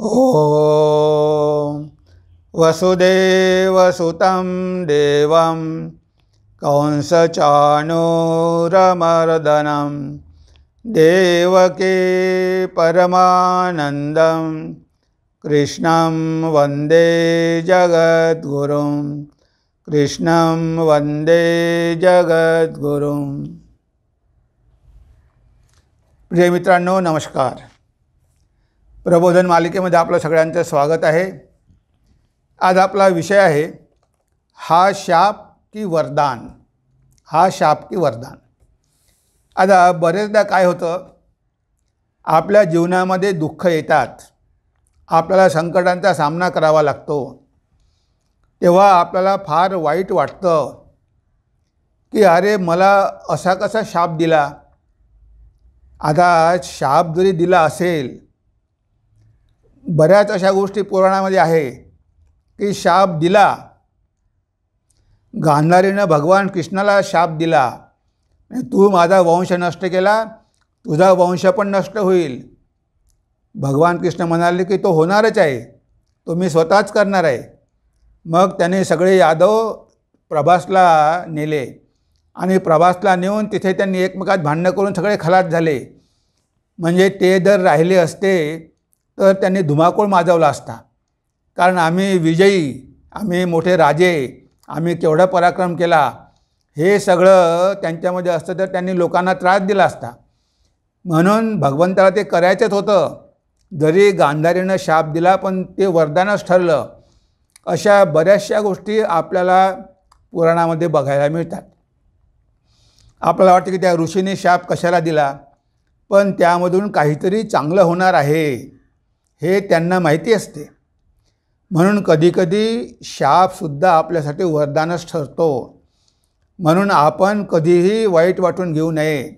ॐ वसुदेवसुतं देवं कंसचाणूरमर्दनं देवके परमानन्दं कृष्णं वन्दे जगद्गुरुं कृष्णं वन्दे जगद्गुरुं प्रिय मित्रांनो नमस्कार प्रबोधन मालिकेमध्ये आपलं सगळ्यांचं स्वागत आहे आज आपला विषय आहे हा शाप की वरदान हा शाप की वरदान आता बरेचदा काय होतं आपल्या जीवनामध्ये दुःख येतात आपल्याला संकटांचा सामना करावा लागतो तेव्हा आपल्याला फार वाईट वाटतं की अरे मला असा कसा शाप दिला आता शाप जरी दिला असेल बऱ्याच अशा गोष्टी पुराणामध्ये आहे की शाप दिला गांधारीनं भगवान कृष्णाला शाप दिला तू माझा वंश नष्ट केला तुझा वंश पण नष्ट होईल भगवान कृष्ण म्हणाले की तो होणारच आहे तो मी स्वतःच करणार आहे मग त्याने सगळे यादव प्रभासला नेले आणि प्रभासला नेऊन तिथे त्यांनी एकमेकात भांडणं करून सगळे खलात झाले म्हणजे ते जर राहिले असते तर त्यांनी धुमाकूळ माजवला असता कारण आम्ही विजयी आम्ही मोठे राजे आम्ही केवढा पराक्रम केला हे सगळं त्यांच्यामध्ये असतं तर त्यांनी लोकांना त्रास दिला असता म्हणून भगवंताला ते करायचंच होतं जरी गांधारीनं शाप दिला पण ते वरदानच ठरलं अशा बऱ्याचशा गोष्टी आपल्याला पुराणामध्ये बघायला मिळतात आपल्याला वाटतं की त्या ऋषीने शाप कशाला दिला पण त्यामधून काहीतरी चांगलं होणार आहे हे त्यांना माहिती असते म्हणून कधीकधी शापसुद्धा आपल्यासाठी वरदानच ठरतो म्हणून आपण कधीही वाईट वाटून घेऊ नये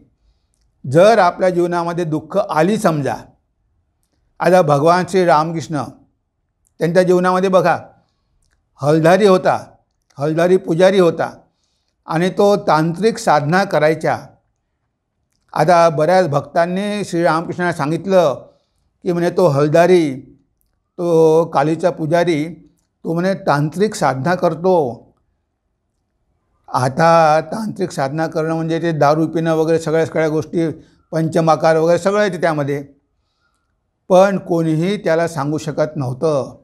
जर आपल्या जीवनामध्ये दुःख आली समजा आता भगवान श्री रामकृष्ण त्यांच्या जीवनामध्ये बघा हलधारी होता हलधारी पुजारी होता आणि तो तांत्रिक साधना करायच्या आता बऱ्याच भक्तांनी श्रीरामकृष्णाला सांगितलं की म्हणे तो हलदारी तो कालीचा पुजारी तो म्हणे तांत्रिक साधना करतो आता तांत्रिक साधना करणं म्हणजे ते दारू पिणं वगैरे सगळ्या सगळ्या गोष्टी पंचमाकार वगैरे सगळं येते त्यामध्ये पण कोणीही त्याला सांगू शकत नव्हतं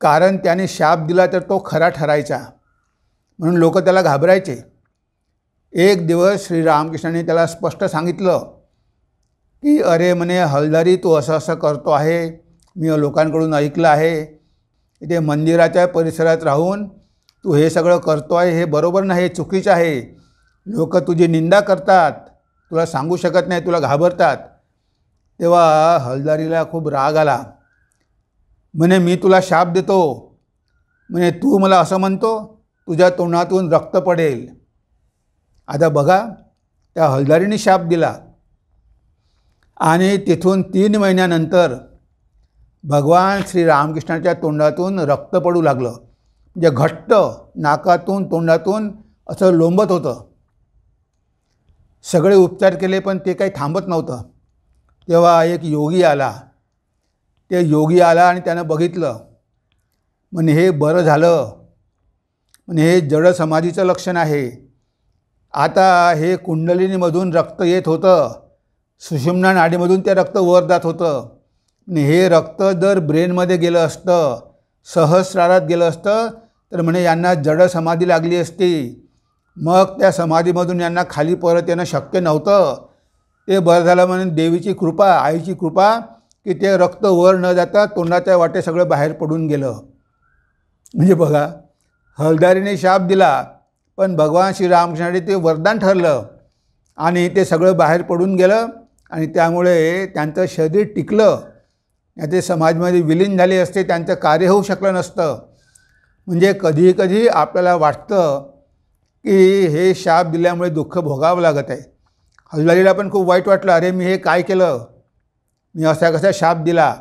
कारण त्याने शाप दिला तर तो खरा ठरायचा म्हणून लोक त्याला घाबरायचे एक दिवस श्री रामकृष्णाने त्याला स्पष्ट सांगितलं की अरे म्हणे हलदारी तो असं असं करतो आहे मी लोकांकडून ऐकलं आहे इथे मंदिराच्या परिसरात राहून तू हे सगळं करतो आहे हे बरोबर नाही हे चुकीचं आहे लोक तुझी निंदा करतात तुला सांगू शकत नाही तुला घाबरतात तेव्हा हलदारीला खूप राग आला म्हणे मी तुला शाप देतो म्हणे तू मला असं म्हणतो तुझ्या तोंडातून रक्त पडेल आता बघा त्या हलदारीने शाप दिला आणि तिथून तीन महिन्यानंतर भगवान श्री रामकृष्णाच्या तोंडातून रक्त पडू लागलं म्हणजे घट्ट नाकातून तोंडातून असं लोंबत होतं सगळे उपचार केले पण ते काही थांबत नव्हतं तेव्हा एक योगी आला ते योगी आला आणि त्यानं बघितलं म्हणजे हे बरं झालं म्हणजे हे जड समाधीचं लक्षण आहे आता हे कुंडलिनीमधून रक्त येत होतं सुषुम्ना नाडीमधून ते रक्त वर जात होतं आणि हे रक्त जर ब्रेनमध्ये गेलं असतं सहस्रारात गेलं असतं तर म्हणे यांना जड समाधी लागली असती मग त्या समाधीमधून यांना खाली परत येणं शक्य नव्हतं ते बरं झालं म्हणे देवीची कृपा आईची कृपा की ते रक्त वर न जाता तोंडाच्या वाटे सगळं बाहेर पडून गेलं म्हणजे बघा हलदारीने शाप दिला पण भगवान श्रीरामकृष्णाने ते वरदान ठरलं आणि ते सगळं बाहेर पडून गेलं आणि त्यामुळे त्यांचं शरीर टिकलं ते समाजमध्ये विलीन झाले असते त्यांचं कार्य होऊ शकलं नसतं म्हणजे कधी कधी आपल्याला वाटतं की हे शाप दिल्यामुळे दुःख भोगावं लागत आहे हल्लालीला पण खूप वाईट वाटलं अरे मी हे काय केलं मी असा कसा शाप दिला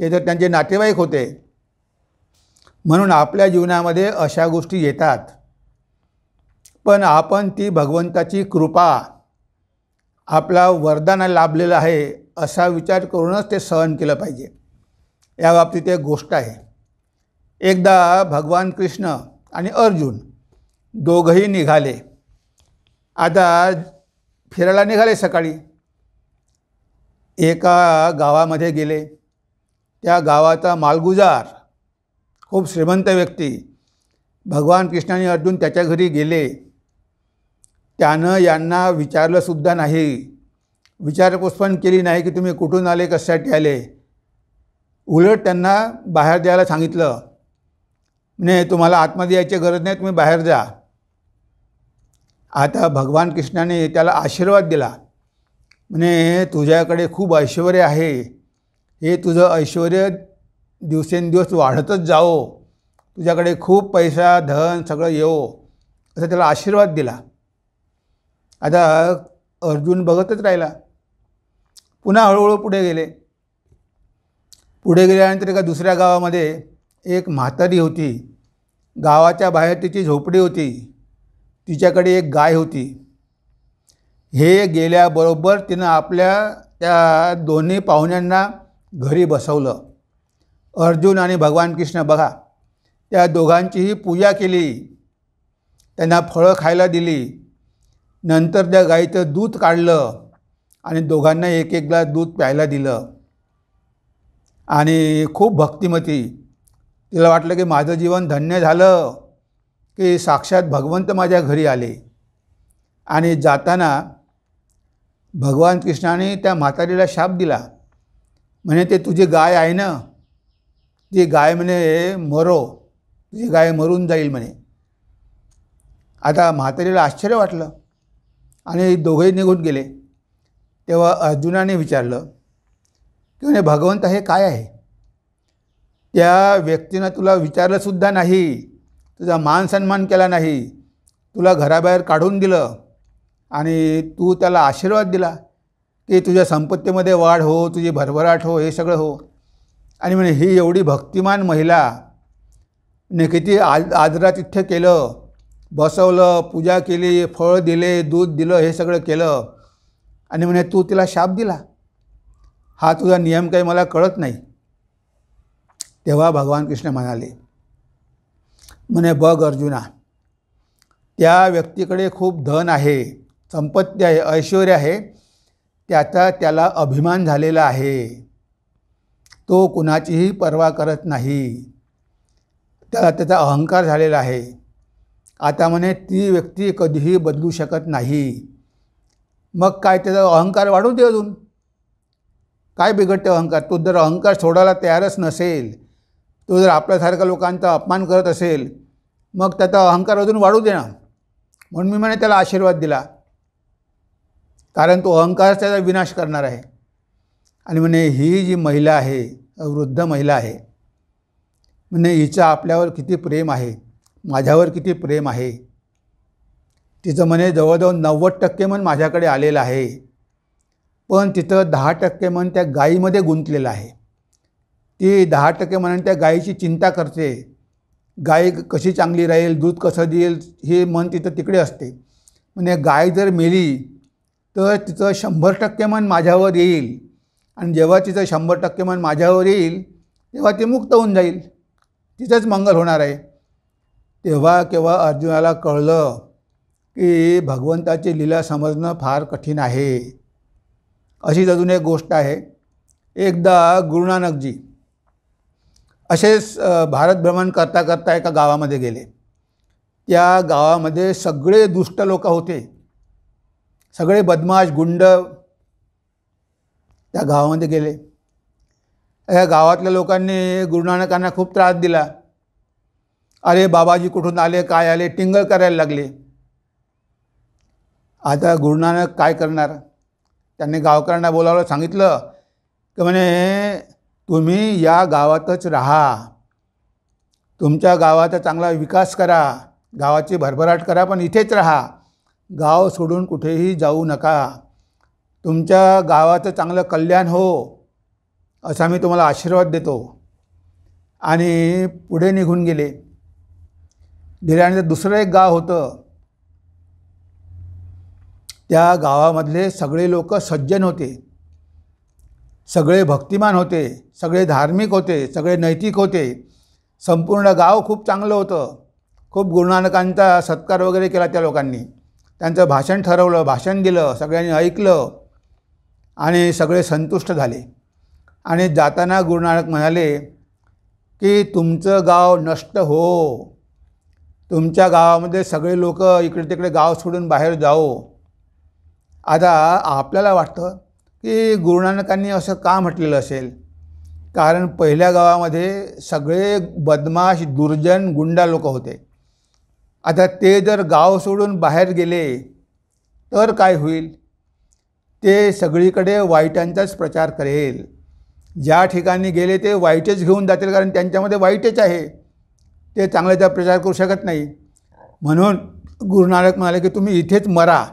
ते तर त्यांचे नातेवाईक होते म्हणून आपल्या जीवनामध्ये अशा गोष्टी येतात पण आपण ती भगवंताची कृपा आपला वरदान लाभलेलं आहे असा विचार करूनच ते सहन केलं पाहिजे या बाबतीत एक गोष्ट आहे एकदा भगवान कृष्ण आणि अर्जुन दोघंही निघाले आता फिरायला निघाले सकाळी एका गावामध्ये गेले त्या गावाचा मालगुजार खूप श्रीमंत व्यक्ती भगवान आणि अर्जुन त्याच्या घरी गेले त्यानं यांना विचारलंसुद्धा नाही विचारपूस पण केली नाही की तुम्ही कुठून आले कशासाठी आले उलट त्यांना बाहेर द्यायला सांगितलं म्हणजे तुम्हाला आतमध्ये यायची गरज नाही तुम्ही बाहेर जा आता भगवान कृष्णाने त्याला आशीर्वाद दिला म्हणे तुझ्याकडे खूप ऐश्वर आहे हे तुझं ऐश्वर दिवसेंदिवस वाढतच जाओ तुझ्याकडे खूप पैसा धन सगळं येवो असं त्याला आशीर्वाद दिला आता अर्जुन बघतच राहिला पुन्हा हळूहळू पुढे गेले पुढे गेल्यानंतर एका दुसऱ्या गावामध्ये एक म्हातारी होती गावाच्या बाहेर तिची झोपडी होती तिच्याकडे एक गाय होती हे गेल्याबरोबर तिनं आपल्या त्या दोन्ही पाहुण्यांना घरी बसवलं अर्जुन आणि भगवान कृष्ण बघा त्या दोघांचीही पूजा केली त्यांना फळं खायला दिली नंतर त्या गाईचं दूध काढलं आणि दोघांना एक एक ग्लास दूध प्यायला दिलं आणि खूप भक्तिमती तिला वाटलं की माझं जीवन धन्य झालं की साक्षात भगवंत माझ्या घरी आले आणि जाताना भगवान कृष्णाने त्या म्हातारीला शाप दिला म्हणे ते तुझी गाय आहे ना ती गाय म्हणे मरो तुझी गाय मरून जाईल म्हणे आता म्हातारीला आश्चर्य वाटलं आणि दोघंही निघून गेले तेव्हा अर्जुनाने विचारलं की म्हणे भगवंत हे काय आहे त्या व्यक्तीनं तुला विचारलंसुद्धा नाही तुझा मान सन्मान केला नाही तुला घराबाहेर काढून दिलं आणि तू त्याला आशीर्वाद दिला की तुझ्या संपत्तीमध्ये वाढ हो तुझी भरभराट हो हे सगळं हो आणि म्हणजे ही एवढी भक्तिमान महिला ने किती आज आदरातिथ्य केलं बसवलं पूजा केली फळ दिले दूध दिलं हे सगळं केलं आणि म्हणे तू तिला शाप दिला हा तुझा नियम काही मला कळत नाही तेव्हा भगवान कृष्ण म्हणाले म्हणे बघ अर्जुना त्या व्यक्तीकडे खूप धन आहे संपत्ती आहे ऐश्वर आहे त्याचा त्याला अभिमान झालेला आहे तो कुणाचीही पर्वा करत नाही त्याला त्याचा अहंकार झालेला आहे आता म्हणे ती व्यक्ती कधीही बदलू शकत नाही मग काय त्याचा अहंकार वाढू दे अजून काय बिघडते अहंकार तो जर अहंकार सोडायला तयारच नसेल तो जर आपल्यासारख्या लोकांचा अपमान करत असेल मग त्याचा अहंकार अजून वाढू देणार म्हणून मी म्हणे त्याला आशीर्वाद दिला कारण तो अहंकार त्याचा विनाश करणार आहे आणि म्हणे ही जी महिला आहे वृद्ध महिला आहे म्हणे हिचा आपल्यावर किती प्रेम आहे माझ्यावर किती प्रेम आहे तिचं म्हणे जवळजवळ नव्वद टक्के मन माझ्याकडे आलेलं आहे पण तिथं दहा टक्के मन त्या गायीमध्ये गुंतलेलं आहे ती दहा टक्के मनाने त्या गायीची चिंता करते गाय कशी चांगली राहील दूध कसं देईल हे मन तिथं तिकडे असते म्हणजे गाय जर मेली तर तिचं शंभर टक्के मन माझ्यावर येईल आणि जेव्हा तिचं शंभर टक्के मन माझ्यावर येईल तेव्हा ती मुक्त होऊन जाईल तिचंच मंगल होणार आहे तेव्हा केव्हा अर्जुनाला कळलं की भगवंताची लीला समजणं फार कठीण आहे अशीच अजून एक गोष्ट आहे एकदा गुरुनानकजी असेच भारत भ्रमण करता करता एका गावामध्ये गेले त्या गावामध्ये सगळे दुष्ट लोक होते सगळे बदमाश गुंड त्या गावामध्ये गेले या गावातल्या लोकांनी गुरुनानकांना खूप त्रास दिला अरे बाबाजी कुठून आले काय आले टिंगळ करायला लागले आता गुरुनानक काय करणार त्यांनी गावकऱ्यांना बोलावलं सांगितलं की म्हणे तुम्ही या गावातच राहा तुमच्या गावाचा चांगला विकास करा गावाची भरभराट करा पण इथेच राहा गाव सोडून कुठेही जाऊ नका तुमच्या गावाचं चांगलं कल्याण हो असा मी तुम्हाला आशीर्वाद देतो आणि पुढे निघून गेले दिले आणि दुसरं एक गाव होतं त्या गावामधले सगळे लोक सज्जन होते सगळे भक्तिमान होते सगळे धार्मिक होते सगळे नैतिक होते संपूर्ण गाव खूप चांगलं होतं खूप गुरुनानकांचा सत्कार वगैरे केला त्या लोकांनी त्यांचं भाषण ठरवलं भाषण दिलं सगळ्यांनी ऐकलं आणि सगळे संतुष्ट झाले आणि जाताना गुरुनानक म्हणाले की तुमचं गाव नष्ट हो तुमच्या गावामध्ये सगळे लोक इकडे तिकडे गाव सोडून बाहेर जाओ आता आपल्याला वाटतं की गुरुनानकांनी असं का म्हटलेलं असेल कारण पहिल्या गावामध्ये सगळे बदमाश दुर्जन गुंडा लोक होते आता ते जर गाव सोडून बाहेर गेले तर काय होईल ते सगळीकडे वाईटांचाच प्रचार करेल ज्या ठिकाणी गेले ते वाईटच घेऊन जातील कारण त्यांच्यामध्ये वाईटच आहे ते चांगल्याचा प्रचार करू शकत नाही म्हणून गुरुनानक म्हणाले की तुम्ही इथेच मरा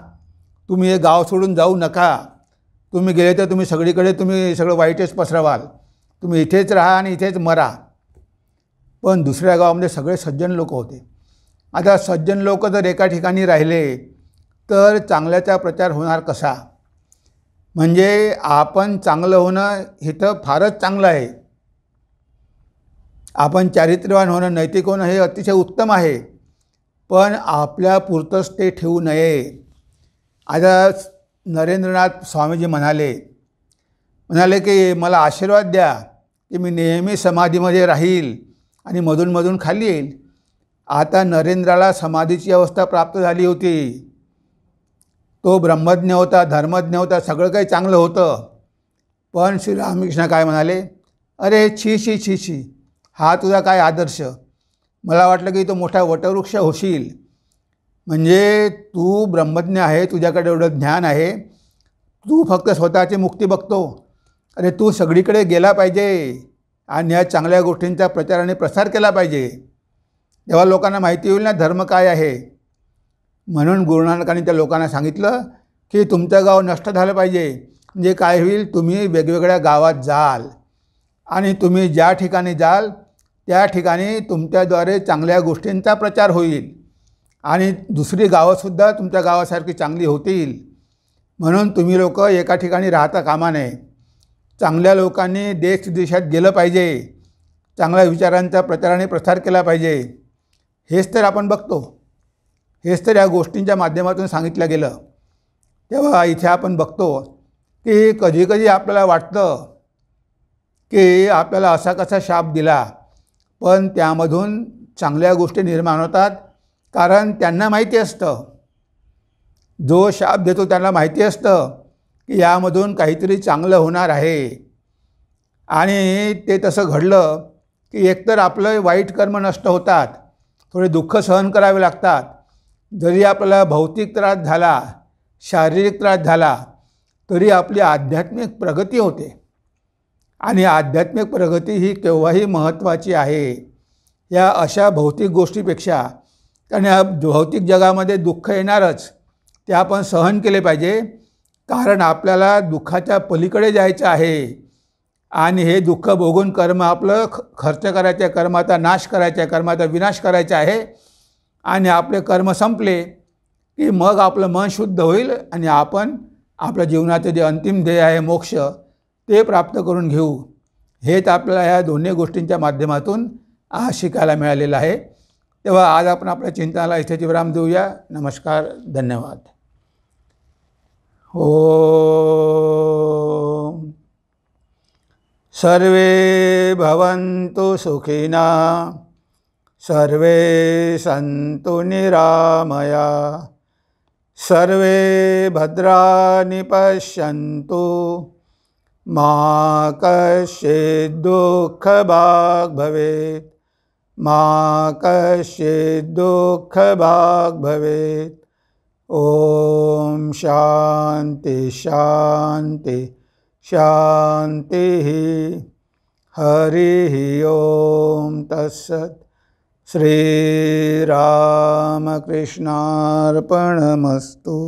तुम्ही हे गाव सोडून जाऊ नका तुम्ही गेले तर तुम्ही सगळीकडे तुम्ही सगळं वाईटच पसरवाल तुम्ही इथेच राहा आणि इथेच मरा पण दुसऱ्या गावामध्ये सगळे सज्जन लोक होते आता सज्जन लोक जर एका ठिकाणी राहिले तर चांगल्याचा प्रचार होणार कसा म्हणजे आपण चांगलं होणं हे तर फारच चांगलं आहे आपण चारित्र्यवान होणं नैतिक होणं हे अतिशय उत्तम आहे पण आपल्यापुरतंच ते ठेवू नये आता नरेंद्रनाथ स्वामीजी म्हणाले म्हणाले की मला आशीर्वाद द्या की मी नेहमी समाधीमध्ये राहील आणि मधूनमधून खाली येईल आता नरेंद्राला समाधीची अवस्था प्राप्त झाली होती तो ब्रह्मज्ञ होता धर्मज्ञ होता सगळं काही चांगलं होतं पण श्री रामकृष्ण काय म्हणाले अरे छी छी छी छी हा तुझा काय आदर्श मला वाटलं की तो मोठा वटवृक्ष होशील म्हणजे तू ब्रह्मज्ञ आहे तुझ्याकडे एवढं ज्ञान आहे तू फक्त स्वतःची मुक्ती बघतो अरे तू सगळीकडे गेला पाहिजे आणि ह्या चांगल्या गोष्टींचा प्रचार आणि प्रसार केला पाहिजे तेव्हा लोकांना माहिती होईल ना धर्म काय आहे म्हणून गुरुनानकाने त्या लोकांना सांगितलं की तुमचं गाव नष्ट झालं पाहिजे म्हणजे काय होईल तुम्ही वेगवेगळ्या गावात जाल आणि तुम्ही ज्या ठिकाणी जाल त्या ठिकाणी तुमच्याद्वारे चांगल्या गोष्टींचा प्रचार होईल आणि दुसरी गावंसुद्धा तुमच्या गावासारखी चांगली होतील म्हणून तुम्ही लोक एका ठिकाणी राहता कामा नये चांगल्या लोकांनी देश देशात गेलं पाहिजे चांगल्या विचारांचा प्रचाराने प्रसार केला पाहिजे हेच तर आपण बघतो हेच तर या गोष्टींच्या माध्यमातून सांगितलं गेलं तेव्हा इथे आपण बघतो की कधीकधी आपल्याला वाटतं की आपल्याला असा कसा शाप दिला पण त्यामधून चांगल्या गोष्टी निर्माण होतात कारण त्यांना माहिती असतं जो शाप देतो त्यांना माहिती असतं की यामधून काहीतरी चांगलं होणार आहे आणि ते तसं घडलं की एकतर आपलं वाईट कर्म नष्ट होतात थोडे दुःख सहन करावे लागतात जरी आपला भौतिक त्रास झाला शारीरिक त्रास झाला तरी आपली आध्यात्मिक प्रगती होते आणि आध्यात्मिक प्रगती ही केव्हाही महत्त्वाची आहे या अशा भौतिक गोष्टीपेक्षा कारण भौतिक जगामध्ये दुःख येणारच ते आपण सहन केले पाहिजे कारण आपल्याला दुःखाच्या पलीकडे जायचं आहे आणि हे दुःख भोगून कर्म आपलं ख खर्च करायचं आहे कर्माचा नाश करायचा आहे कर्माचा विनाश करायचा आहे आणि आपले कर्म संपले की मग आपलं मन शुद्ध होईल आणि आपण आपल्या जीवनाचं जे अंतिम ध्येय आहे मोक्ष ते प्राप्त करून घेऊ हेच आपल्याला ह्या दोन्ही गोष्टींच्या माध्यमातून आज शिकायला मिळालेलं आहे तेव्हा आज आपण आपल्या चिंतनाला इथेच विराम देऊया नमस्कार धन्यवाद ओ सर्वे भवन्तु सुखिना सर्वे सन्तु निरामया सर्वे भद्राणि पश्यन्तु मा कश्चिद्दुःखभाग् भवेत् मा कश्चिद्दुःखभाग् भवेत् ॐ शान्ति शान्ति शान्तिः हरिः ॐ तस्सत् श्रीरामकृष्णार्पणमस्तु